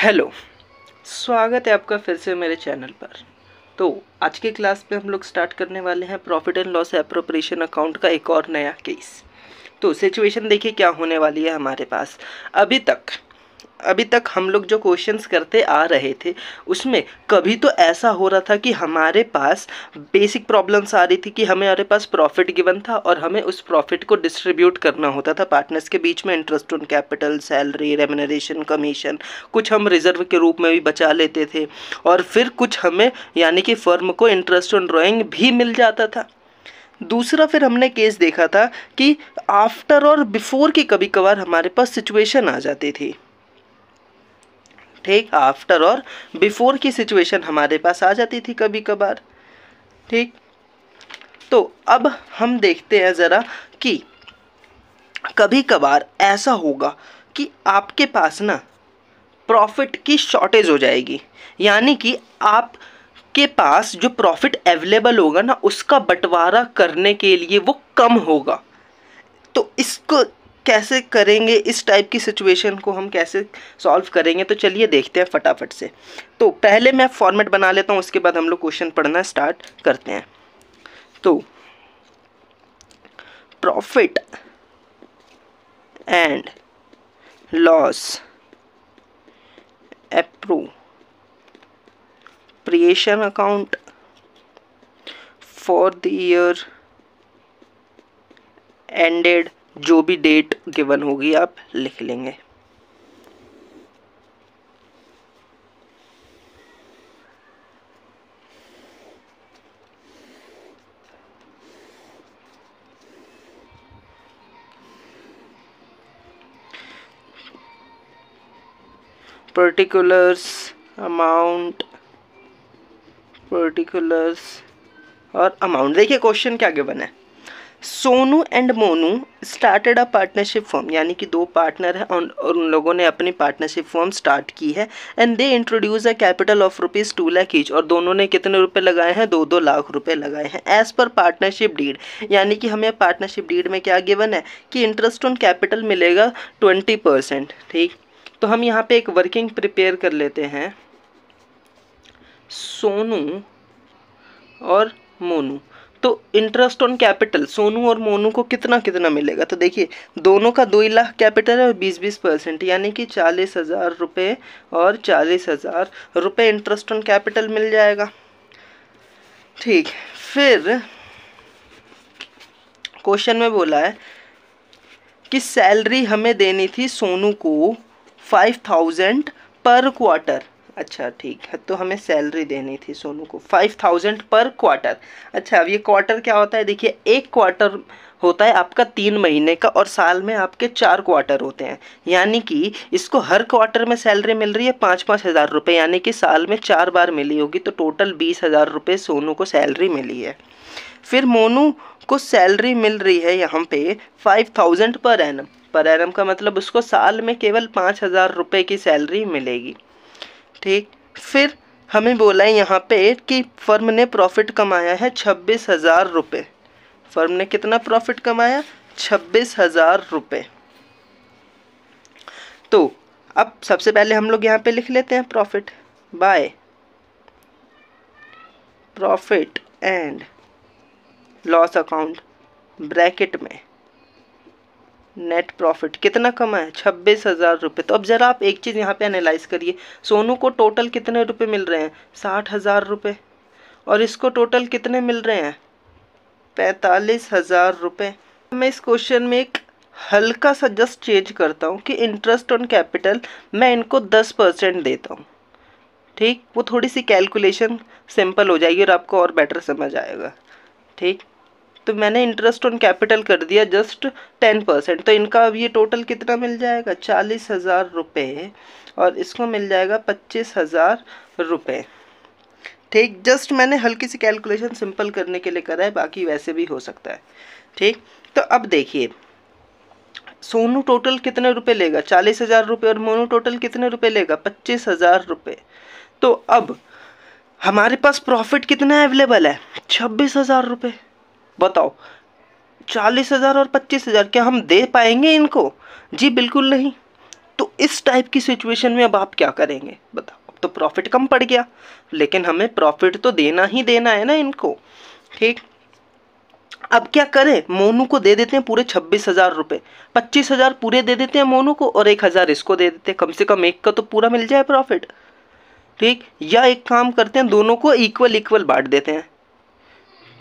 hello स्वागत है आपका फिर से मेरे चैनल पर तो आज के क्लास में हम लोग स्टार्ट करने वाले हैं profit and loss appropriation account का एक और नया केस तो सिचुएशन देखिए क्या होने वाली है हमारे पास अभी तक अभी तक हम लोग जो क्वेश्चंस करते आ रहे थे उसमें कभी तो ऐसा हो रहा था कि हमारे पास बेसिक प्रॉब्लम्स आ रही थी कि हमें हमारे पास प्रॉफिट गिवन था और हमें उस प्रॉफिट को डिस्ट्रीब्यूट करना होता था पार्टनर्स के बीच में interest on capital salary remuneration commission कुछ हम रिजर्व के रूप में भी बचा लेते थे और फिर कुछ हमें यानी कि फर्म को इंटरेस्ट ऑन ड्राॅइंग भी मिल जाता था दूसरा फिर हमने केस देखा था कि आफ्टर और बिफोर की कभी कभार हमारे पास सिचुएशन आ जाती थी ठीक आफ्टर और बिफोर की सिचुएशन हमारे पास आ जाती थी कभी कभार ठीक तो अब हम देखते हैं ज़रा कि कभी कभार ऐसा होगा कि आपके पास ना प्रॉफिट की शॉर्टेज हो जाएगी यानी कि आप के पास जो प्रॉफिट अवेलेबल होगा ना उसका बंटवारा करने के लिए वो कम होगा तो इसको कैसे करेंगे इस टाइप की सिचुएशन को हम कैसे सॉल्व करेंगे तो चलिए देखते हैं फटाफट से तो पहले मैं फॉर्मेट बना लेता हूँ उसके बाद हम लोग क्वेश्चन पढ़ना स्टार्ट करते हैं तो profit and loss appropriation account for the year ended जो भी डेट गिवन होगी आप लिख लेंगे पर्टिकुलर्स अमाउंट पर्टिकुलर्स और अमाउंट देखिए क्वेश्चन क्या गिवन है Sonu and Monu started a partnership form यानी कि दो पार्टनर हैं और उन लोगों ने अपनी पार्टनरशिप फॉर्म स्टार्ट की है and they introduce a capital of rupees two lakh each और दोनों ने कितने रुपए लगाए हैं दो दो लाख रुपए लगाए हैं एज़ पर पार्टनरशिप डीड यानी कि हमें पार्टनरशिप डीड में क्या गिवन है कि इंटरेस्ट ऑन कैपिटल मिलेगा ट्वेंटी परसेंट ठीक तो हम यहाँ पर एक वर्किंग प्रिपेयर कर लेते हैं सोनू और मोनू तो इंटरेस्ट ऑन कैपिटल सोनू और मोनू को कितना कितना मिलेगा तो देखिए दोनों का दो लाख कैपिटल है और बीस बीस परसेंट यानी कि चालीस हज़ार रुपये और चालीस हज़ार रुपये इंटरेस्ट ऑन कैपिटल मिल जाएगा ठीक फिर क्वेश्चन में बोला है कि सैलरी हमें देनी थी सोनू को फाइव थाउजेंड पर क्वार्टर अच्छा ठीक है तो हमें सैलरी देनी थी सोनू को फाइव थाउजेंड पर क्वार्टर अच्छा अब ये क्वार्टर क्या होता है देखिए एक क्वार्टर होता है आपका तीन महीने का और साल में आपके चार क्वार्टर होते हैं यानी कि इसको हर क्वार्टर में सैलरी मिल रही है पाँच पाँच हज़ार रुपये यानी कि साल में चार बार मिली होगी तो टोटल बीस हज़ार रुपये सोनू को सैलरी मिली है फिर मोनू को सैलरी मिल रही है यहाँ पे five thousand per annum per annum का मतलब उसको साल में केवल पाँच हज़ार रुपये की सैलरी मिलेगी ठीक फिर हमें बोला है यहाँ पे कि फर्म ने प्रॉफिट कमाया है छब्बीस हज़ार रुपये फर्म ने कितना प्रॉफिट कमाया छब्बीस हज़ार रुपये तो अब सबसे पहले हम लोग यहाँ पे लिख लेते हैं profit by profit and loss account bracket में नेट प्रॉफिट कितना कम है छब्बीस हज़ार रुपये तो अब ज़रा आप एक चीज़ यहाँ पे एनालाइज करिए सोनू को टोटल कितने रुपए मिल रहे हैं साठ हज़ार रुपये और इसको टोटल कितने मिल रहे हैं पैंतालीस हज़ार रुपये मैं इस क्वेश्चन में एक हल्का सा जस्ट चेंज करता हूँ कि इंटरेस्ट ऑन कैपिटल मैं इनको दस परसेंट देता हूँ ठीक वो थोड़ी सी कैलकुलेशन सिंपल हो जाएगी और आपको और बेटर समझ आएगा ठीक तो मैंने इंटरेस्ट ऑन कैपिटल कर दिया जस्ट टेन परसेंट तो इनका अब ये टोटल कितना मिल जाएगा चालीस हज़ार रुपये और इसको मिल जाएगा पच्चीस हज़ार रुपये ठीक जस्ट मैंने हल्की सी कैलकुलेशन सिंपल करने के लिए करा है बाकी वैसे भी हो सकता है ठीक तो अब देखिए सोनू टोटल कितने रुपए लेगा चालीस हज़ार रुपये और मोनू टोटल कितने रुपए लेगा पच्चीस हज़ार रुपये तो अब हमारे पास प्रॉफिट कितना अवेलेबल है छब्बीस हज़ार रुपये बताओ चालीस हज़ार और पच्चीस हज़ार क्या हम दे पाएंगे इनको जी बिल्कुल नहीं तो इस टाइप की सिचुएशन में अब आप क्या करेंगे बताओ अब तो प्रॉफिट कम पड़ गया लेकिन हमें प्रॉफिट तो देना ही देना है ना इनको ठीक अब क्या करें मोनू को दे देते हैं पूरे छब्बीस हज़ार रुपये पच्चीस हज़ार पूरे दे देते हैं मोनू को और एक हज़ार इसको दे देते हैं कम से कम एक का तो पूरा मिल जाए प्रॉफिट ठीक या एक काम करते हैं दोनों को इक्वल इक्वल बांट देते हैं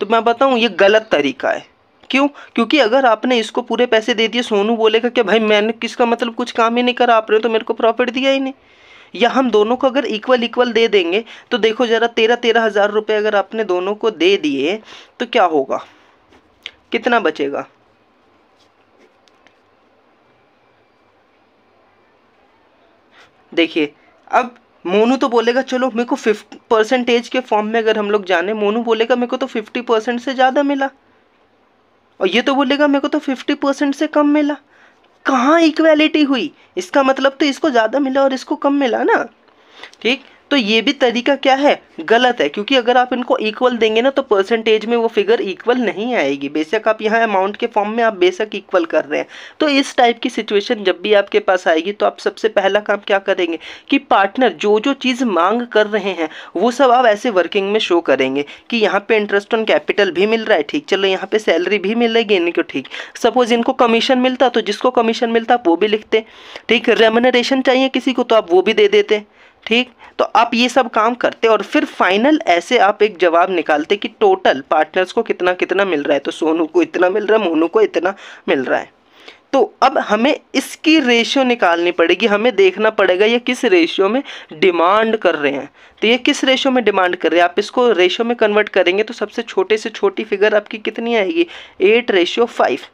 तो मैं बताऊँ ये गलत तरीका है क्यों क्योंकि अगर आपने इसको पूरे पैसे दे दिए सोनू बोलेगा कि भाई मैंने किसका मतलब कुछ काम ही नहीं करा आपने तो मेरे को प्रॉफिट दिया ही नहीं या हम दोनों को अगर इक्वल इक्वल दे देंगे तो देखो ज़रा तेरह तेरह हज़ार रुपये अगर आपने दोनों को दे दिए तो क्या होगा कितना बचेगा देखिए अब मोनू तो बोलेगा चलो मेरे को फिफ्ट परसेंटेज के फॉर्म में अगर हम लोग जाने मोनू बोलेगा मेरे को तो फिफ्टी परसेंट से ज़्यादा मिला और ये तो बोलेगा मेरे को तो फिफ्टी परसेंट से कम मिला कहाँ इक्वेलिटी हुई इसका मतलब तो इसको ज़्यादा मिला और इसको कम मिला ना ठीक तो ये भी तरीका क्या है गलत है क्योंकि अगर आप इनको इक्वल देंगे ना तो परसेंटेज में वो फिगर इक्वल नहीं आएगी बेशक आप यहाँ अमाउंट के फॉर्म में आप बेशक इक्वल कर रहे हैं तो इस टाइप की सिचुएशन जब भी आपके पास आएगी तो आप सबसे पहला काम क्या करेंगे कि पार्टनर जो जो चीज़ मांग कर रहे हैं वो सब आप ऐसे वर्किंग में शो करेंगे कि यहाँ पे इंटरेस्ट ऑन कैपिटल भी मिल रहा है ठीक चलो यहाँ पे सैलरी भी मिलेगी इनको ठीक सपोज इनको कमीशन मिलता तो जिसको कमीशन मिलता वो भी लिखते ठीक रेमनरेशन चाहिए किसी को तो आप वो भी दे देते ठीक तो आप ये सब काम करते और फिर फाइनल ऐसे आप एक जवाब निकालते कि टोटल पार्टनर्स को कितना कितना मिल रहा है तो सोनू को इतना मिल रहा है मोनू को इतना मिल रहा है तो अब हमें इसकी रेशियो निकालनी पड़ेगी हमें देखना पड़ेगा ये किस रेशियो में डिमांड कर रहे हैं तो ये किस रेशियो में डिमांड कर रहे हैं आप इसको रेशियो में कन्वर्ट करेंगे तो सबसे छोटे से छोटी फिगर आपकी कितनी आएगी एट रेशियो फाइव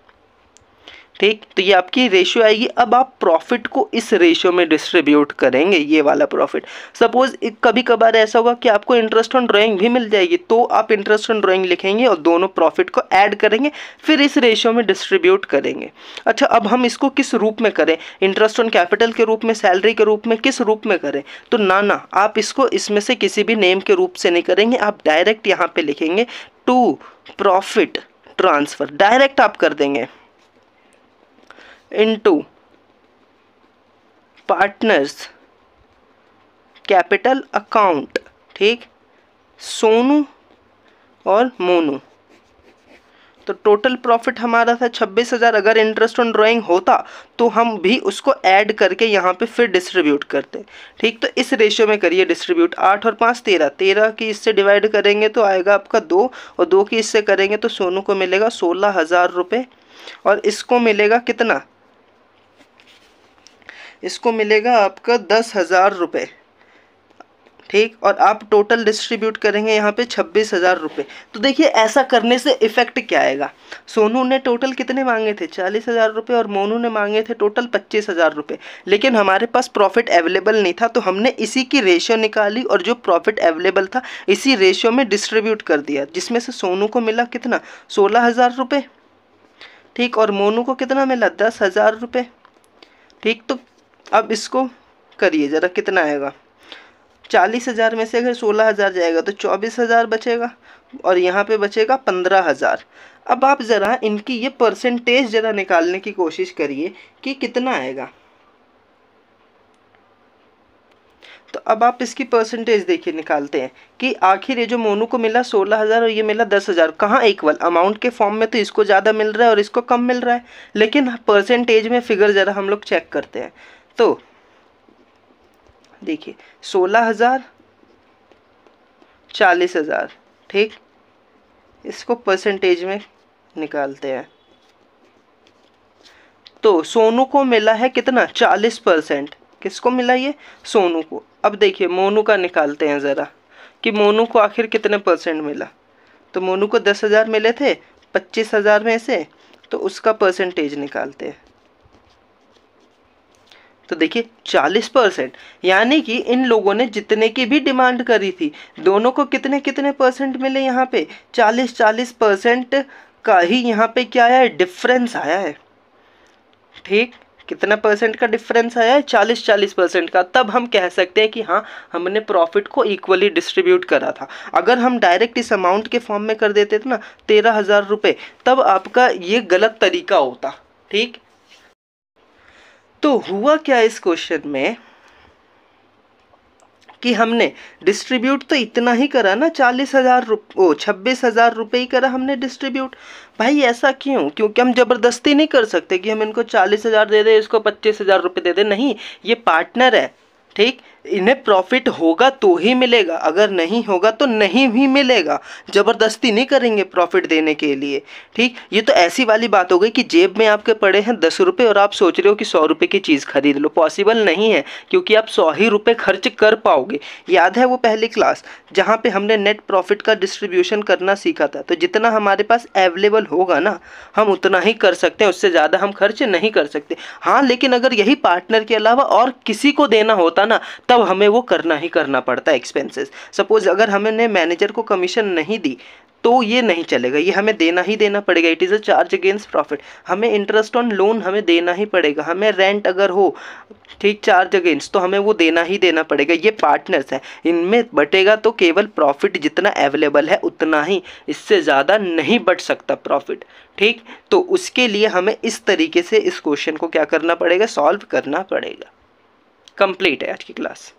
ठीक तो ये आपकी रेशियो आएगी अब आप प्रॉफिट को इस रेशियो में डिस्ट्रीब्यूट करेंगे ये वाला प्रॉफिट सपोज कभी कभार ऐसा होगा कि आपको इंटरेस्ट ऑन ड्राइंग भी मिल जाएगी तो आप इंटरेस्ट ऑन ड्राइंग लिखेंगे और दोनों प्रॉफिट को ऐड करेंगे फिर इस रेशियो में डिस्ट्रीब्यूट करेंगे अच्छा अब हम इसको किस रूप में करें इंटरेस्ट ऑन कैपिटल के रूप में सैलरी के रूप में किस रूप में करें तो ना ना आप इसको इसमें से किसी भी नेम के रूप से नहीं करेंगे आप डायरेक्ट यहाँ पर लिखेंगे टू प्रॉफिट ट्रांसफ़र डायरेक्ट आप कर देंगे into पार्टनर्स कैपिटल अकाउंट ठीक सोनू और मोनू तो टोटल प्रॉफिट हमारा था छब्बीस हज़ार अगर इंटरेस्ट ऑन ड्राइंग होता तो हम भी उसको ऐड करके यहाँ पे फिर डिस्ट्रीब्यूट करते ठीक तो इस रेशियो में करिए डिस्ट्रीब्यूट आठ और पाँच तेरह तेरह की इससे डिवाइड करेंगे तो आएगा आपका दो और दो की इससे करेंगे तो सोनू को मिलेगा सोलह हज़ार रुपये और इसको मिलेगा कितना इसको मिलेगा आपका दस हज़ार रुपये ठीक और आप टोटल डिस्ट्रीब्यूट करेंगे यहाँ पे छब्बीस हज़ार रुपये तो देखिए ऐसा करने से इफ़ेक्ट क्या आएगा सोनू ने टोटल कितने मांगे थे चालीस हज़ार रुपये और मोनू ने मांगे थे टोटल पच्चीस हज़ार रुपये लेकिन हमारे पास प्रॉफिट अवेलेबल नहीं था तो हमने इसी की रेशियो निकाली और जो प्रॉफिट अवेलेबल था इसी रेशियो में डिस्ट्रीब्यूट कर दिया जिसमें से सोनू को मिला कितना सोलह हज़ार रुपये ठीक और मोनू को कितना मिला दस हज़ार रुपये ठीक तो अब इसको करिए ज़रा कितना आएगा चालीस हज़ार में से अगर सोलह हज़ार जाएगा तो चौबीस हज़ार बचेगा और यहाँ पे बचेगा पंद्रह हज़ार अब आप ज़रा इनकी ये परसेंटेज ज़रा निकालने की कोशिश करिए कि कितना आएगा तो अब आप इसकी परसेंटेज देखिए निकालते हैं कि आखिर ये जो मोनू को मिला सोलह हज़ार और ये मिला दस हज़ार कहाँ इक्वल अमाउंट के फॉर्म में तो इसको ज़्यादा मिल रहा है और इसको कम मिल रहा है लेकिन परसेंटेज में फ़िगर ज़रा हम लोग चेक करते हैं तो देखिए सोलह हज़ार चालीस हज़ार ठीक इसको परसेंटेज में निकालते हैं तो सोनू को मिला है कितना चालीस परसेंट किसको मिला ये सोनू को अब देखिए मोनू का निकालते हैं ज़रा कि मोनू को आखिर कितने परसेंट मिला तो मोनू को दस हज़ार मिले थे पच्चीस हज़ार में से तो उसका परसेंटेज निकालते हैं तो देखिए 40 परसेंट यानी कि इन लोगों ने जितने की भी डिमांड करी थी दोनों को कितने कितने परसेंट मिले यहाँ पे 40 40 परसेंट का ही यहाँ पे क्या आया है डिफरेंस आया है ठीक कितना परसेंट का डिफरेंस आया है चालीस चालीस परसेंट का तब हम कह सकते हैं कि हाँ हमने प्रॉफिट को इक्वली डिस्ट्रीब्यूट करा था अगर हम डायरेक्ट इस अमाउंट के फॉर्म में कर देते थे ना तेरह हज़ार रुपये तब आपका ये गलत तरीका होता ठीक तो हुआ क्या इस क्वेश्चन में कि हमने डिस्ट्रीब्यूट तो इतना ही करा ना चालीस हज़ार ओ छब्बीस हज़ार रुपये ही करा हमने डिस्ट्रीब्यूट भाई ऐसा क्यों क्योंकि हम ज़बरदस्ती नहीं कर सकते कि हम इनको चालीस हज़ार दे दें इसको पच्चीस हज़ार रुपये दे दें नहीं ये पार्टनर है ठीक इन्हें प्रॉफिट होगा तो ही मिलेगा अगर नहीं होगा तो नहीं भी मिलेगा ज़बरदस्ती नहीं करेंगे प्रॉफिट देने के लिए ठीक ये तो ऐसी वाली बात हो गई कि जेब में आपके पड़े हैं दस रुपये और आप सोच रहे हो कि सौ रुपये की चीज़ खरीद लो पॉसिबल नहीं है क्योंकि आप सौ ही रुपये खर्च कर पाओगे याद है वो पहली क्लास जहाँ पर हमने नेट प्रॉफिट का डिस्ट्रीब्यूशन करना सीखा था तो जितना हमारे पास अवेलेबल होगा ना हम उतना ही कर सकते हैं उससे ज़्यादा हम खर्च नहीं कर सकते हाँ लेकिन अगर यही पार्टनर के अलावा और किसी को देना होता ना तब तब हमें वो करना ही करना पड़ता है एक्सपेंसेस सपोज अगर हमने मैनेजर को कमीशन नहीं दी तो ये नहीं चलेगा ये हमें देना ही देना पड़ेगा it is a charge against profit हमें इंटरेस्ट ऑन लोन हमें देना ही पड़ेगा हमें रेंट अगर हो ठीक चार्ज अगेंस्ट तो हमें वो देना ही देना पड़ेगा ये पार्टनर्स हैं इनमें बटेगा तो केवल प्रॉफिट जितना अवेलेबल है उतना ही इससे ज़्यादा नहीं बट सकता प्रॉफिट ठीक तो उसके लिए हमें इस तरीके से इस क्वेश्चन को क्या करना पड़ेगा सॉल्व करना पड़ेगा कंप्लीट है आज की क्लास